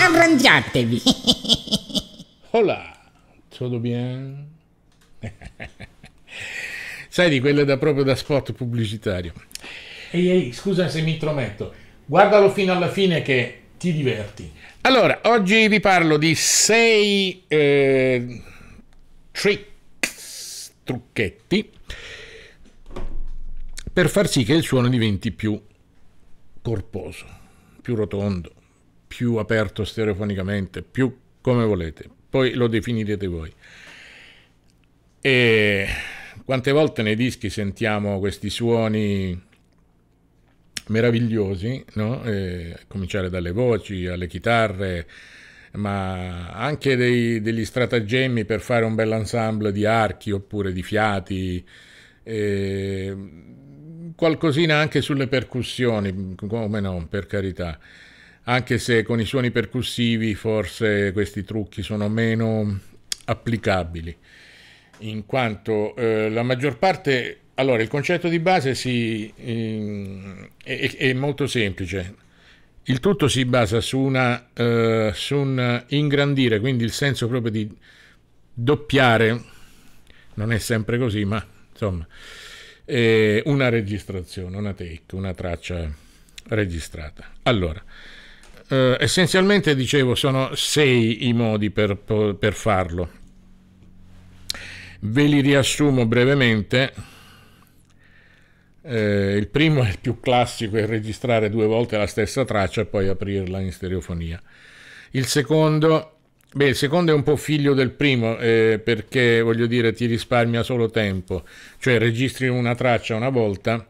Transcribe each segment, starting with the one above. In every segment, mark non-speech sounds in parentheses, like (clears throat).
Arrangiatevi! Hola, tutto bien? Sai di quello da proprio da spot pubblicitario. Ehi, ehi, scusa se mi intrometto. Guardalo fino alla fine che ti diverti. Allora, oggi vi parlo di sei eh, tricks, trucchetti per far sì che il suono diventi più corposo, più rotondo, più aperto stereofonicamente, più come volete, poi lo definirete voi. E quante volte nei dischi sentiamo questi suoni meravigliosi, no? a cominciare dalle voci, alle chitarre, ma anche dei, degli stratagemmi per fare un bel ensemble di archi oppure di fiati. E qualcosina anche sulle percussioni, come no, per carità. Anche se con i suoni percussivi forse questi trucchi sono meno applicabili, in quanto eh, la maggior parte... Allora, il concetto di base si, eh, è, è, molto semplice. Il tutto si basa su, una, eh, su un ingrandire, quindi il senso proprio di doppiare. Non è sempre così, ma insomma eh, una registrazione, una take, una traccia registrata. Allora, eh, essenzialmente dicevo sono sei i modi per, per farlo. Ve li riassumo brevemente. Eh, il primo è il più classico, è registrare due volte la stessa traccia e poi aprirla in stereofonia. Il secondo Beh, il secondo è un po' figlio del primo, eh, perché voglio dire ti risparmia solo tempo, cioè registri una traccia una volta,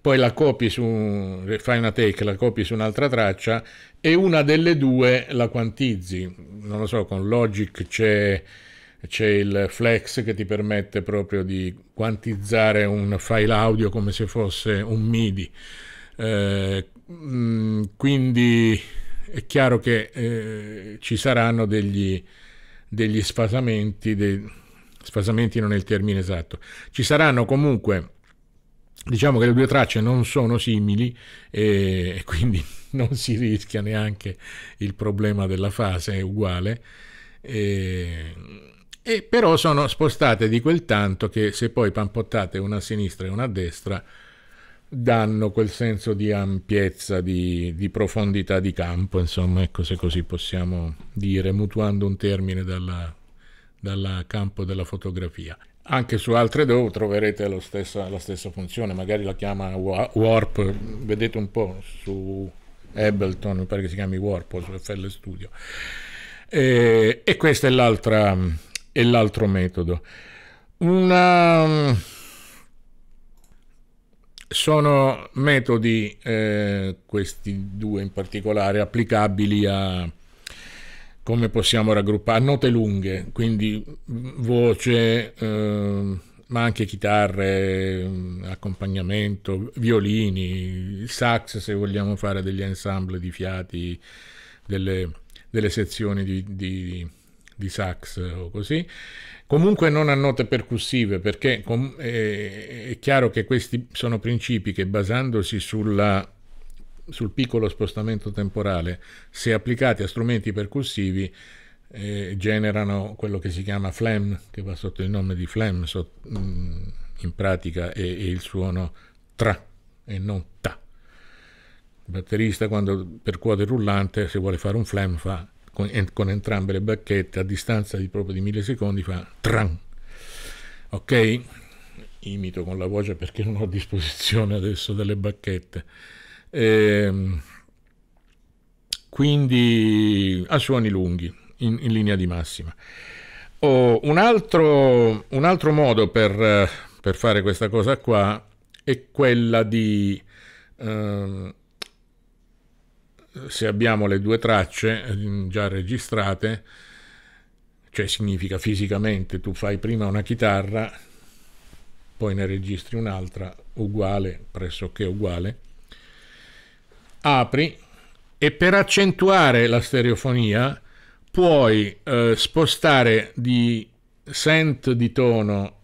poi la copi su, fai una take, la copi su un'altra traccia e una delle due la quantizzi. Non lo so, con Logic c'è, c'è il Flex che ti permette proprio di quantizzare un file audio come se fosse un MIDI. Eh, mh, mm, quindi è chiaro che eh, ci saranno degli, degli sfasamenti, dei, sfasamenti non è il termine esatto, ci saranno comunque, diciamo che le due tracce non sono simili e quindi (laughs) non si rischia neanche il problema della fase, è uguale, e, e però sono spostate di quel tanto che se poi pampottate una a sinistra e una a destra, danno quel senso di ampiezza, di, di, profondità di campo, insomma, ecco se così possiamo dire, mutuando un termine dal campo della fotografia. Anche su altre DAW troverete stessa, la stessa funzione, magari la chiama Warp, vedete un po' su Ableton, mi pare che si chiami Warp o su FL Studio. Eh, e, e questo è, l'altro metodo. Una sono metodi, eh, questi due in particolare, applicabili a come possiamo raggruppare, note lunghe, quindi voce, eh, ma anche chitarre, ehm, accompagnamento, violini, sax se vogliamo fare degli ensemble di fiati, delle, delle sezioni di, di, di sax o così. Comunque non a note percussive, perché com- eh, è chiaro che questi sono principi che basandosi sulla, sul piccolo spostamento temporale, se applicati a strumenti percussivi, eh, generano quello che si chiama flam, che va sotto il nome di flam, so, mh, mm, in pratica è, è il suono tra e non ta. Il batterista quando percuote il rullante, se vuole fare un flam, fa con, con entrambe le bacchette a distanza di proprio di millisecondi fa tran. Ok? Imito con la voce perché non ho a disposizione adesso delle bacchette. Ehm, quindi a suoni lunghi, in, in linea di massima. Oh, un, altro, un, altro, modo per, per, fare questa cosa qua è quella di... Ehm, se abbiamo le due tracce mm, già registrate, cioè significa fisicamente tu fai prima una chitarra, poi ne registri un'altra uguale, pressoché uguale, apri e per accentuare la stereofonia puoi eh, spostare di cent di tono,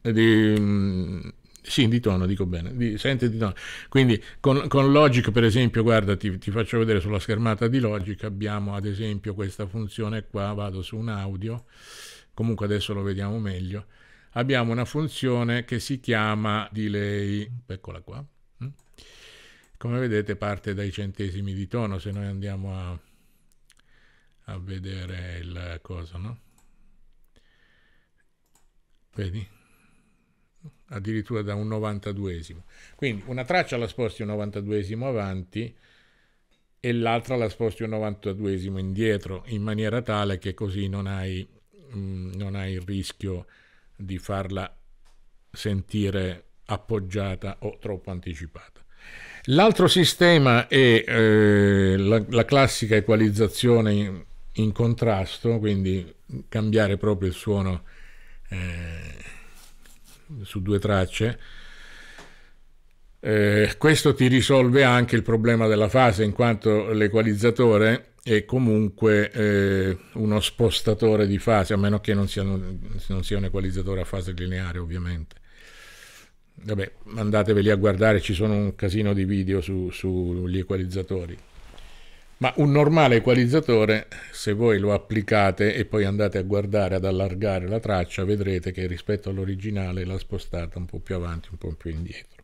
di, mm, sì, di tono, dico bene, di, sente di tono. Quindi con, con Logic, per esempio, guarda, ti, ti, faccio vedere sulla schermata di Logic, abbiamo ad esempio questa funzione qua, vado su un audio, comunque adesso lo vediamo meglio, abbiamo una funzione che si chiama delay, eccola qua, mm. come vedete parte dai centesimi di tono, se noi andiamo a, a vedere il cosa, no? Vedi? addirittura da un 92esimo. Quindi una traccia la sposti un 92esimo avanti e l'altra la sposti un 92esimo indietro, in maniera tale che così non hai, mh, mm, non hai il rischio di farla sentire appoggiata o troppo anticipata. L'altro sistema è eh, la, la, classica equalizzazione in, in, contrasto, quindi cambiare proprio il suono eh, su due tracce. Eh, questo ti risolve anche il problema della fase in quanto l'equalizzatore è comunque eh, uno spostatore di fase, a meno che non sia, non sia un equalizzatore a fase lineare ovviamente. Vabbè, andateveli a guardare, ci sono un casino di video su, sugli equalizzatori. Ma un normale equalizzatore, se voi lo applicate e poi andate a guardare, ad allargare la traccia, vedrete che rispetto all'originale l'ha spostata un po' più avanti, un po' più indietro.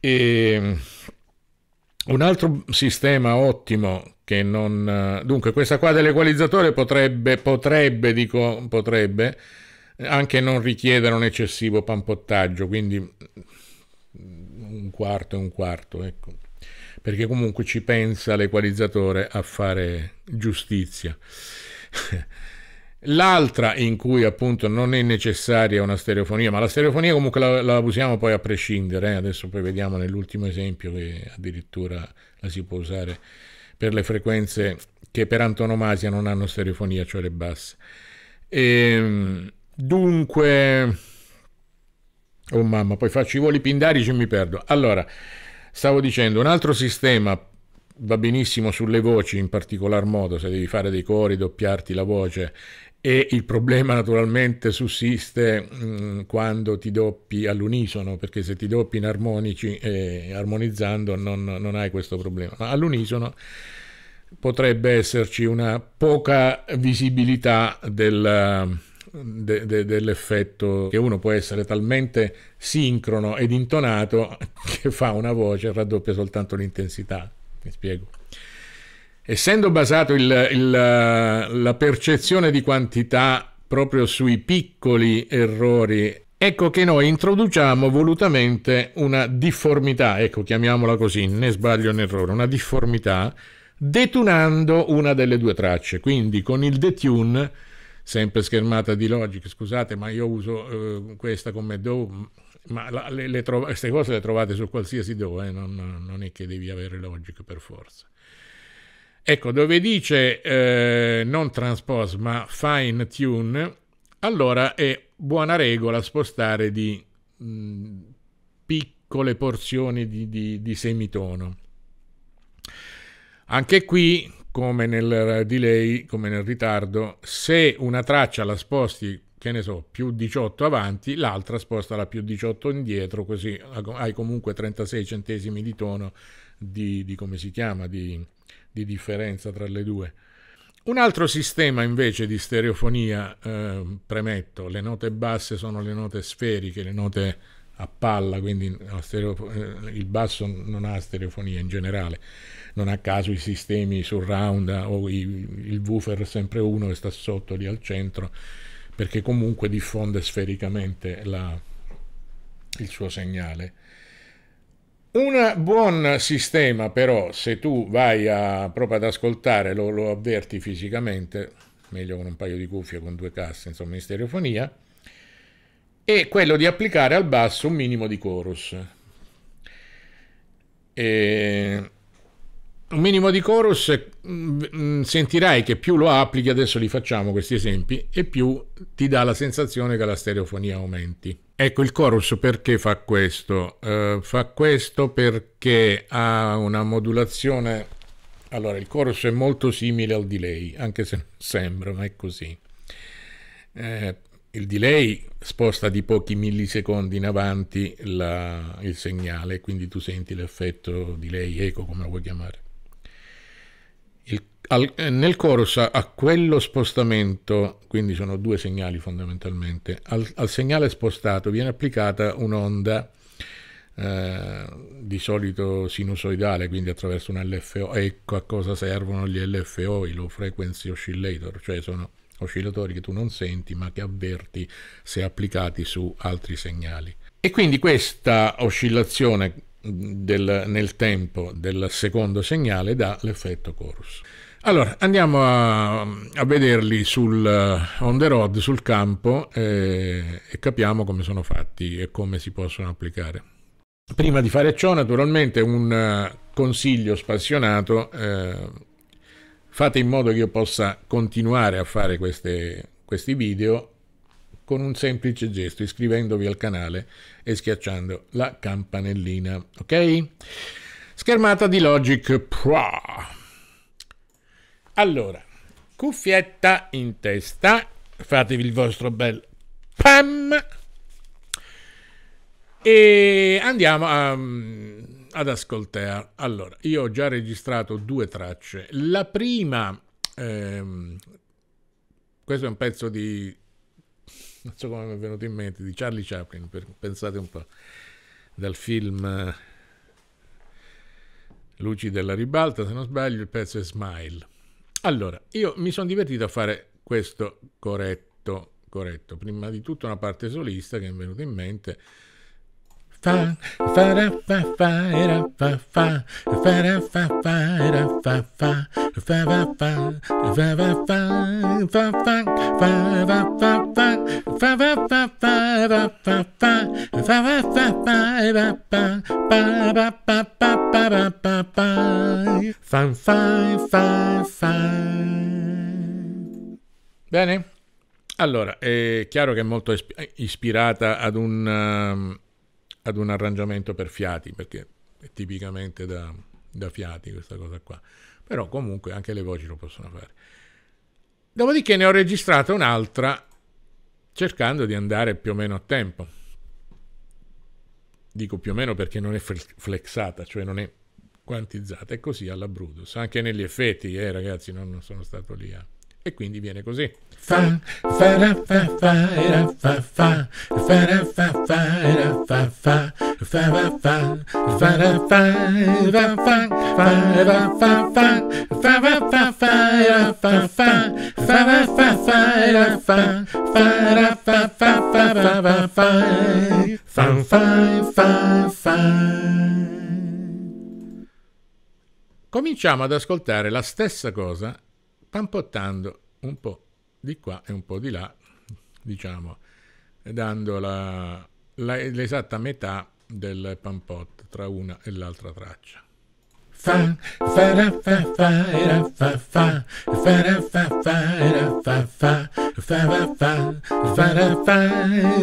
E ehm, un altro sistema ottimo che non... Dunque, questa qua dell'equalizzatore potrebbe, potrebbe, dico, potrebbe anche non richiedere un eccessivo pampottaggio, quindi un quarto e un quarto, ecco perché comunque ci pensa l'equalizzatore a fare giustizia. (laughs) L'altra in cui appunto non è necessaria una stereofonia, ma la stereofonia comunque la, la usiamo poi a prescindere, eh? adesso poi vediamo nell'ultimo esempio che addirittura la si può usare per le frequenze che per antonomasia non hanno stereofonia, cioè le basse. E, ehm, dunque, oh mamma, poi faccio i voli pindarici e mi perdo. Allora, Stavo dicendo, un altro sistema va benissimo sulle voci in particolar modo, se devi fare dei cori, doppiarti la voce e il problema naturalmente sussiste mh, mm, quando ti doppi all'unisono, perché se ti doppi in armonici, eh, armonizzando, non, non hai questo problema. Ma all'unisono potrebbe esserci una poca visibilità del de, de, dell'effetto che uno può essere talmente sincrono ed intonato (laughs) che fa una voce e raddoppia soltanto l'intensità. Mi spiego. Essendo basato il, il, la percezione di quantità proprio sui piccoli errori, ecco che noi introduciamo volutamente una difformità, ecco chiamiamola così, né sbaglio né errore, una difformità, detunando una delle due tracce. Quindi con il detune sempre schermata di Logic, scusate, ma io uso eh, questa come Do, ma la, le, le trova, queste cose le trovate su qualsiasi Do, eh, non, non, è che devi avere Logic per forza. Ecco, dove dice eh, non transpose ma fine tune, allora è buona regola spostare di mh, mm, piccole porzioni di, di, di semitono. Anche qui come nel delay, come nel ritardo, se una traccia la sposti, che ne so, più 18 avanti, l'altra spostala più 18 indietro, così hai comunque 36 centesimi di tono di, di come si chiama, di, di, differenza tra le due. Un altro sistema invece di stereofonia, eh, premetto, le note basse sono le note sferiche, le note a palla, quindi eh, il basso non ha stereofonia in generale, non a caso i sistemi surround o il woofer sempre uno che sta sotto lì al centro, perché comunque diffonde sfericamente la, il suo segnale. Un buon sistema però, se tu vai a, proprio ad ascoltare, lo, lo avverti fisicamente, meglio con un paio di cuffie, con due casse, insomma in stereofonia, e quello di applicare al basso un minimo di chorus. E un minimo di chorus mm, mm, sentirai che più lo applichi, adesso li facciamo questi esempi, e più ti dà la sensazione che la stereofonia aumenti. Ecco il chorus perché fa questo? Uh, fa questo perché ha una modulazione... Allora, il chorus è molto simile al delay, anche se non sembra, ma è così. Eh, il delay sposta di pochi millisecondi in avanti la, il segnale, quindi tu senti l'effetto delay, eco come lo vuoi chiamare. Il, al, nel chorus a, quello spostamento, quindi sono due segnali fondamentalmente, al, al segnale spostato viene applicata un'onda eh, di solito sinusoidale, quindi attraverso un LFO. Ecco a cosa servono gli LFO, i low frequency oscillator, cioè sono oscillatori che tu non senti ma che avverti se applicati su altri segnali. E quindi questa oscillazione del, nel tempo del secondo segnale dà l'effetto chorus. Allora, andiamo a, a vederli sul, eh, on the road, sul campo eh, e capiamo come sono fatti e come si possono applicare. Prima di fare ciò, naturalmente, un eh, consiglio spassionato eh, fate in modo che io possa continuare a fare queste, questi video con un semplice gesto iscrivendovi al canale e schiacciando la campanellina ok schermata di logic pro allora cuffietta in testa fatevi il vostro bel pam e andiamo a ad Ascoltea. Allora, io ho già registrato due tracce. La prima, ehm, questo è un pezzo di, non so come mi è venuto in mente, di Charlie Chaplin, per, pensate un po', dal film eh, Luci della ribalta, se non sbaglio, il pezzo è Smile. Allora, io mi sono divertito a fare questo corretto, corretto. Prima di tutto una parte solista che mi è venuta in mente, fa fa ra fa fa era fa fa fa ra fa fa era fa fa fa va fa fa va fa fa fa fa va fa fa fa va fa fa va fa fa fa va fa fa va fa fa va fa fa fa va fa fa fa fa fa fa bene allora è chiaro che è molto ispirata ad un ehm, ad un arrangiamento per fiati, perché è tipicamente da, da fiati questa cosa qua. Però comunque anche le voci lo possono fare. Dopodiché ne ho registrata un'altra cercando di andare più o meno a tempo. Dico più o meno perché non è flexata, cioè non è quantizzata, è così alla Brutus, anche negli effetti, eh ragazzi, non, non sono stato lì a... E quindi viene così. Fa, fa, ra, fa, fa, ra, fa, fa, fa, ra, fa, fa, ra, fa, fa, fa, ra, fa, fa, ra, fa, ra, fa, fa, ra, fa, fa, fa, ra, fa, Cominciamo ad ascoltare la stessa cosa pampottando un po' di qua e un po' di là, diciamo, dando l'esatta metà del pampot tra una e l'altra traccia fa fa fa fa fa fa fa ra fa fa fa fa fa va fa fa fa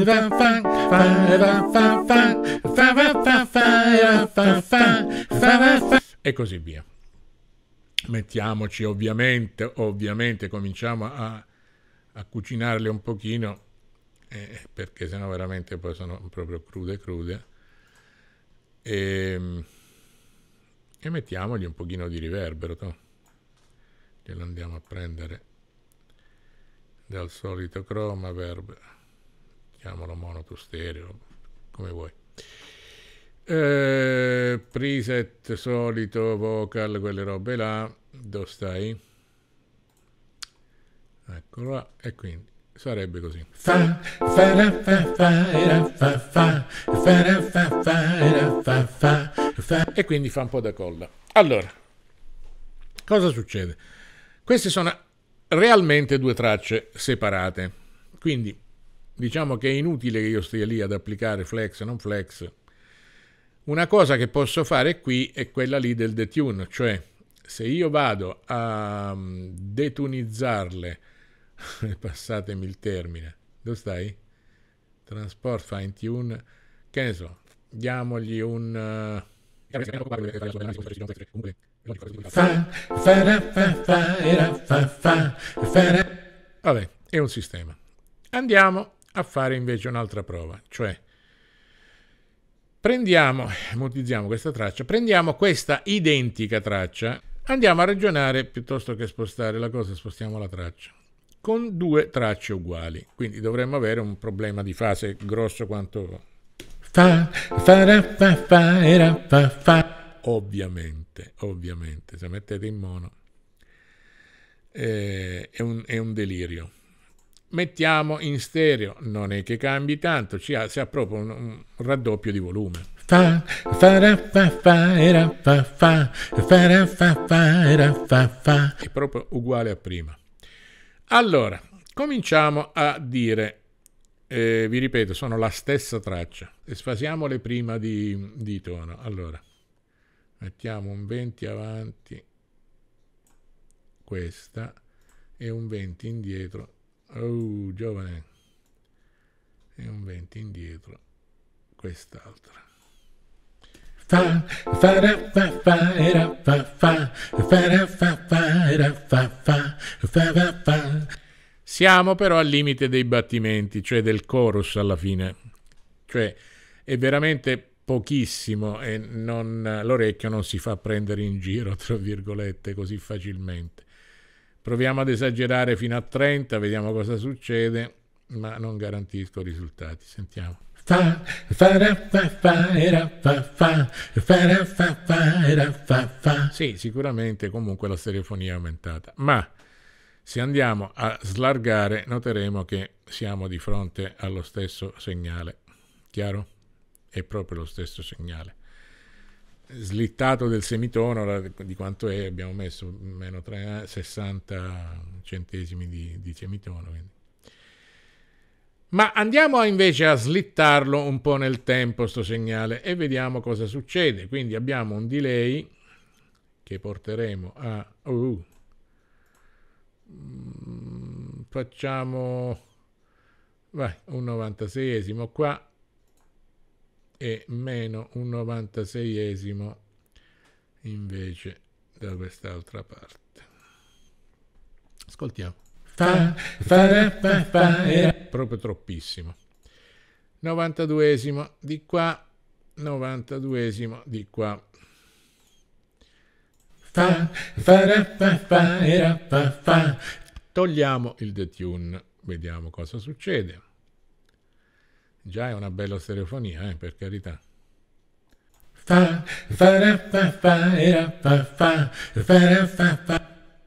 va fa fa fa fa fa va fa fa fa fa fa va fa e così via mettiamoci ovviamente, ovviamente cominciamo a, a cucinarle un pochino eh, perché sennò veramente poi sono proprio crude crude e, ehm, e mettiamogli un pochino di riverbero to. glielo andiamo a prendere dal solito chroma verb chiamalo mono stereo come vuoi eh, preset solito, vocal, quelle robe là. Dove stai? Eccolo là. E quindi sarebbe così. fa fa fa fa fa fa fa fa fa fa fa E quindi fa un po' da colla. Allora, cosa succede? Queste sono realmente due tracce separate. Quindi diciamo che è inutile che io stia lì ad applicare flex e non flex una cosa che posso fare qui è quella lì del detune, cioè se io vado a mm, detunizzarle, (laughs) passatemi il termine, dove stai? Transport fine tune, che ne so, diamogli un... Eh, vabbè, è un sistema. Andiamo a fare invece un'altra prova, cioè Prendiamo, ipotizziamo questa traccia, prendiamo questa identica traccia, andiamo a ragionare piuttosto che spostare la cosa, spostiamo la traccia con due tracce uguali. Quindi dovremmo avere un problema di fase grosso quanto... Fa, fa, fa, fa, fa, Ovviamente, ovviamente, se mettete in mono eh, è, un, è un delirio mettiamo in stereo, non è che cambi tanto, ci ha, si ha proprio un, un raddoppio di volume fa fa fa fa era fa fa fa fa fa era fa fa è proprio uguale a prima allora cominciamo a dire eh, vi ripeto sono la stessa traccia sfasiamole prima di, di tono allora mettiamo un 20 avanti questa e un 20 indietro Oh, giovane. E un 20 indietro. Quest'altra. Fa, fa, ra, fa, fa, era, fa, fa, fa, ra, fa, fa, era, fa, fa, fa, fa, fa. Siamo però al limite dei battimenti, cioè del chorus alla fine. Cioè, è veramente pochissimo e non, l'orecchio non si fa prendere in giro, tra virgolette, così facilmente. Proviamo ad esagerare fino a 30, vediamo cosa succede, ma non garantisco risultati. Sentiamo. Sì, sicuramente comunque la stereofonia è aumentata, ma se andiamo a slargare noteremo che siamo di fronte allo stesso segnale, chiaro? È proprio lo stesso segnale slittato del semitono di quanto è abbiamo messo meno 3, 60 eh, centesimi di, di semitono quindi. ma andiamo invece a slittarlo un po' nel tempo sto segnale e vediamo cosa succede quindi abbiamo un delay che porteremo a uh, mm, facciamo vai, un 96esimo qua e meno un 96esimo invece da quest'altra parte. Ascoltiamo. Fa, fa, fa, fa, era proprio troppissimo. 92esimo di qua, 92esimo di qua. Fa, fa, ra, fa, fa, era, fa, fa. Togliamo il detune, vediamo cosa succede. Già è una bella stereofonia, eh, per carità.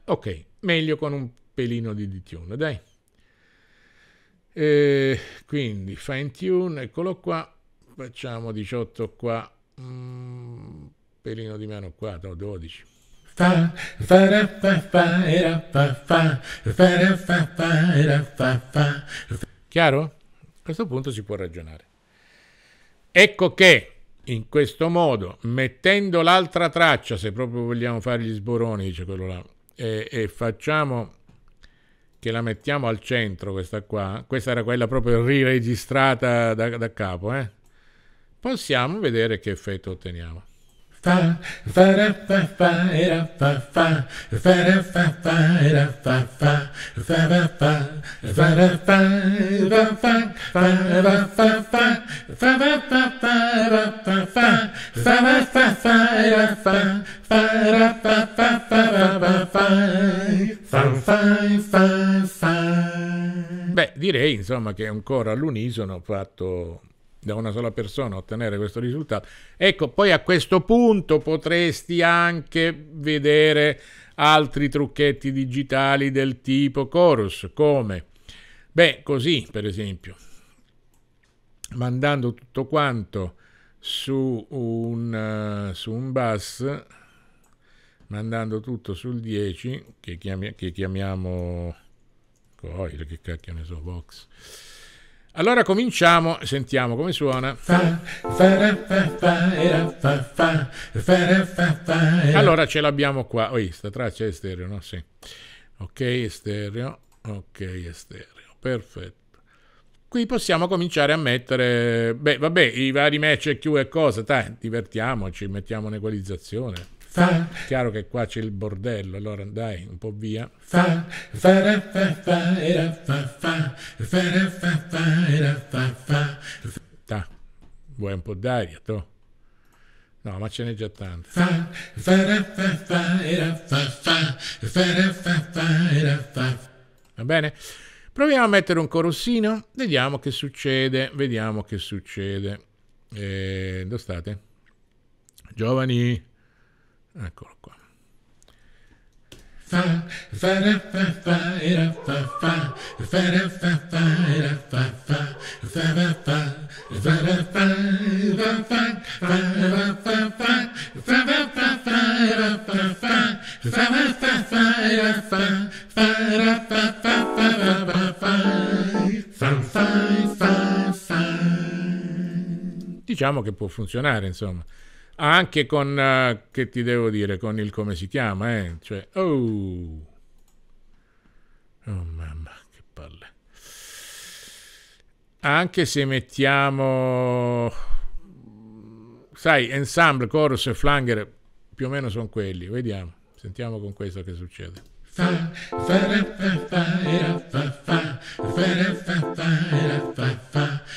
Ok, meglio con un pelino di detune, dai. E quindi fine tune, eccolo qua, facciamo 18 qua, mm, pelino di meno qua, 12. Chiaro? A questo punto si può ragionare. Ecco che in questo modo, mettendo l'altra traccia, se proprio vogliamo fare gli sboroni, dice quello là, e, e, facciamo che la mettiamo al centro, questa qua, questa era quella proprio riregistrata da, da capo, eh? possiamo vedere che effetto otteniamo. Beh, direi insomma che ancora all'unisono ho fatto da una sola persona ottenere questo risultato. Ecco, poi a questo punto potresti anche vedere altri trucchetti digitali del tipo chorus, come? Beh, così per esempio, mandando tutto quanto su un, eh, su un bus, mandando tutto sul 10, che, chiami che chiamiamo... Oh, che cacchio ne so, box allora cominciamo, sentiamo come suona. Allora ce l'abbiamo qua. Oi, oh, sta traccia è stereo, no? Sì. Ok, è stereo. Ok, è stereo. Perfetto. Qui possiamo cominciare a mettere, beh, vabbè, i vari match e Q e cosa, dai, divertiamoci, mettiamo un'equalizzazione fa. Chiaro che qua c'è il bordello, allora dai, un po' via. Fa, fa, ra, fa, fa, era, fa, fa, fa, ra, fa, fa, era, fa, fa. Ta, vuoi un po' d'aria, to? No, ma ce n'è già tanto. Fa, fa, ra, fa, fa, era, fa, fa, fa, ra, fa, fa, era, fa. Va bene? Proviamo a mettere un corossino, vediamo che succede, vediamo che succede. Eh, dove state? Giovani, Eccolo qua. Diciamo che può funzionare, insomma anche con, uh, che ti devo dire, con il come si chiama, eh? Cioè, oh, oh mamma, che palle. Anche se mettiamo, sai, ensemble, chorus e flanger, più o meno sono quelli, vediamo, sentiamo con questo che succede fa fa fa fa fa fa fa fa fa fa fa fa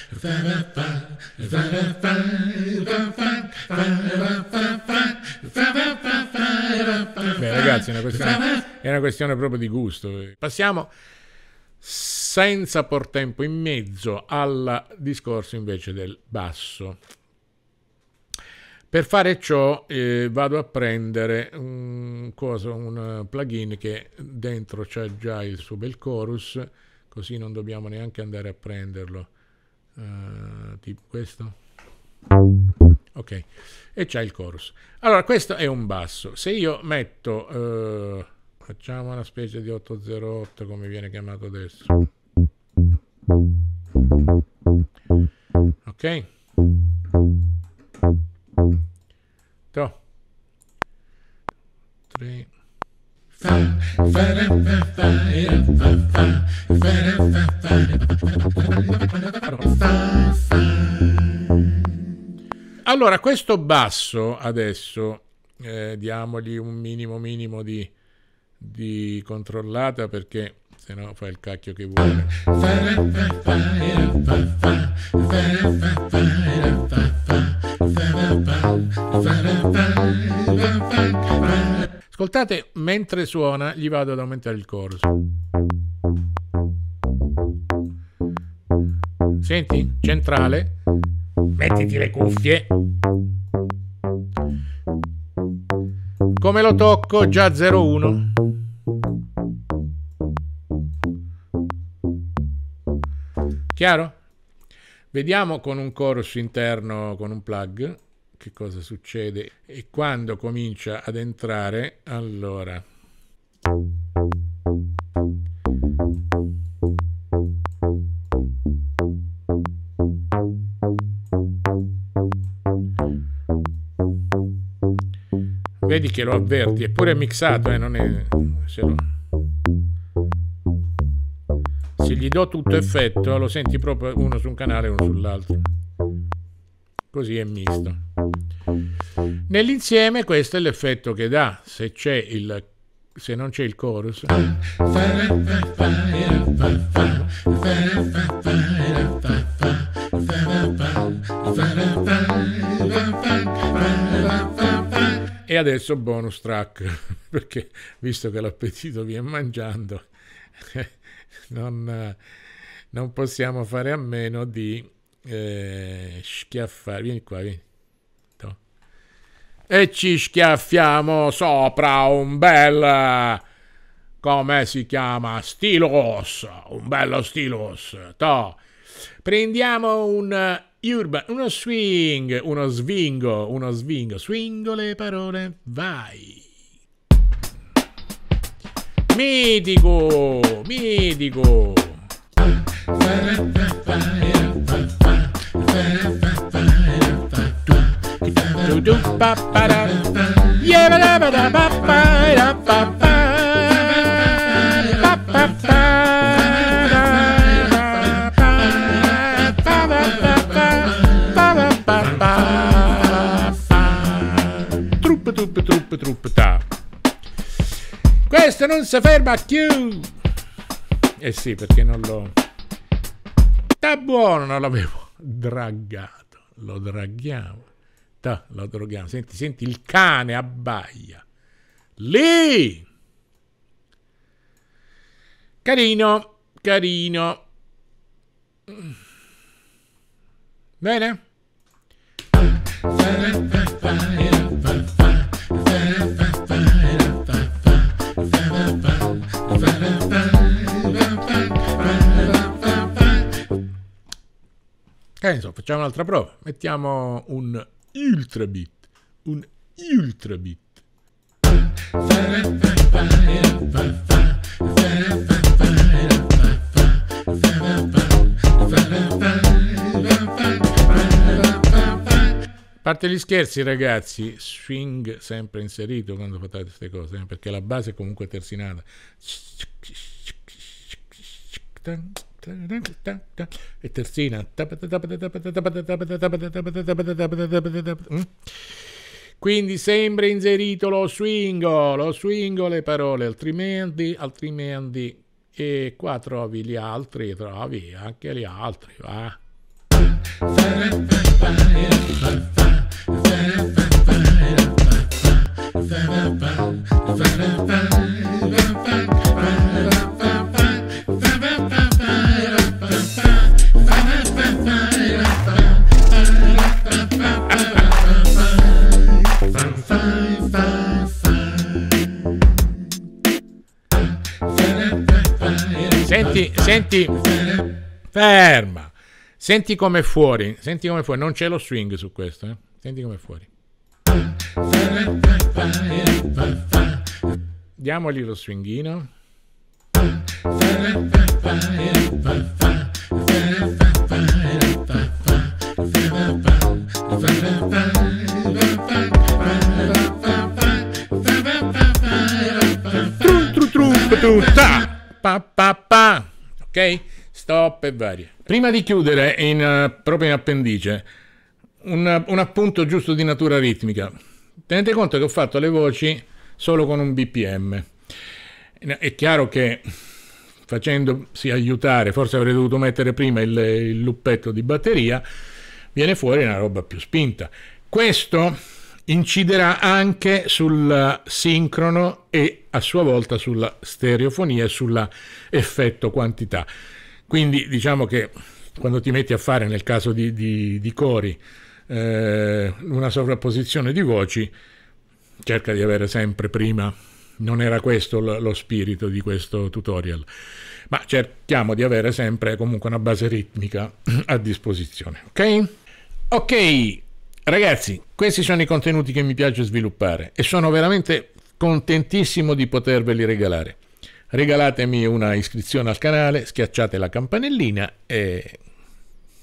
fa fa fa fa fa ragazzi, è una, questione, è una questione proprio di gusto. Passiamo senza por tempo in mezzo al discorso invece del basso. Per fare ciò eh, vado a prendere un, cosa, un plugin che dentro c'è già il suo bel chorus, così non dobbiamo neanche andare a prenderlo. Uh, tipo questo. Ok, e c'è il chorus. Allora, questo è un basso. Se io metto, uh, facciamo una specie di 808 come viene chiamato adesso. Ok. To. Tre. Allora, questo basso adesso, eh, diamogli un minimo minimo di, di controllata perché se no fa il cacchio che vuole. Ascoltate, mentre suona gli vado ad aumentare il corso. Senti, centrale, mettiti le cuffie. Come lo tocco? Già 01. Chiaro? Vediamo con un chorus interno, con un plug, che cosa succede e quando comincia ad entrare. Allora. Vedi che lo avverti, eppure è mixato, eh, non è gli do tutto effetto, lo senti proprio uno su un canale e uno sull'altro. Così è misto. Nell'insieme questo è l'effetto che dà se c'è il se non c'è il chorus. E adesso bonus track, perché visto che l'appetito viene mangiando, non, non possiamo fare a meno di eh, schiaffare. Vieni qua, vieni. No. E ci schiaffiamo sopra un bel. Come si chiama? Stilos. Un bello stilos. To. Prendiamo un eh, urban, uno swing, uno svingo, uno svingo. Swingo le parole. Vai. Mitico, mitico. truppe truppe truppe truppe questo non si ferma più! Eh sì, perché non l'ho... Sta buono, non l'avevo draggato. Lo draghiamo. Ta, lo droghiamo. Senti, senti, il cane abbaia. Lì! Carino, carino. Bene? E insomma, facciamo un'altra prova. Mettiamo un ultra bit. Un ultra bit. parte gli scherzi ragazzi, swing sempre inserito quando fate queste cose, eh, perché la base è comunque terzinata e terzina quindi sembra inserito lo swingo lo swingo le parole altrimenti altrimenti e qua trovi gli altri trovi anche gli altri va Senti, senti, ferma. Senti come fuori, senti come fuori, non c'è lo swing su questo, eh? Senti come fuori. Diamogli lo swinghino. Trum, trum, trum, trum, pa, pa, pa. ok? Stop e varie. Prima di chiudere, in, uh, proprio in appendice, un, un appunto giusto di natura ritmica. Tenete conto che ho fatto le voci solo con un BPM. È chiaro che facendosi aiutare, forse avrei dovuto mettere prima il, il luppetto di batteria, viene fuori una roba più spinta. Questo inciderà anche sul sincrono e a sua volta sulla stereofonia e sull'effetto quantità. Quindi diciamo che quando ti metti a fare, nel caso di, di, di cori, eh, una sovrapposizione di voci, cerca di avere sempre prima non era questo lo spirito di questo tutorial, ma cerchiamo di avere sempre comunque una base ritmica (clears throat) a disposizione, ok? Ok, Ragazzi, questi sono i contenuti che mi piace sviluppare e sono veramente contentissimo di poterveli regalare. Regalatemi una iscrizione al canale, schiacciate la campanellina e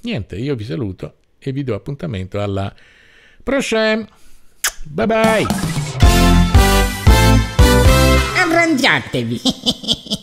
niente, io vi saluto e vi do appuntamento alla prossima. Bye bye! Arrangiatevi! (laughs)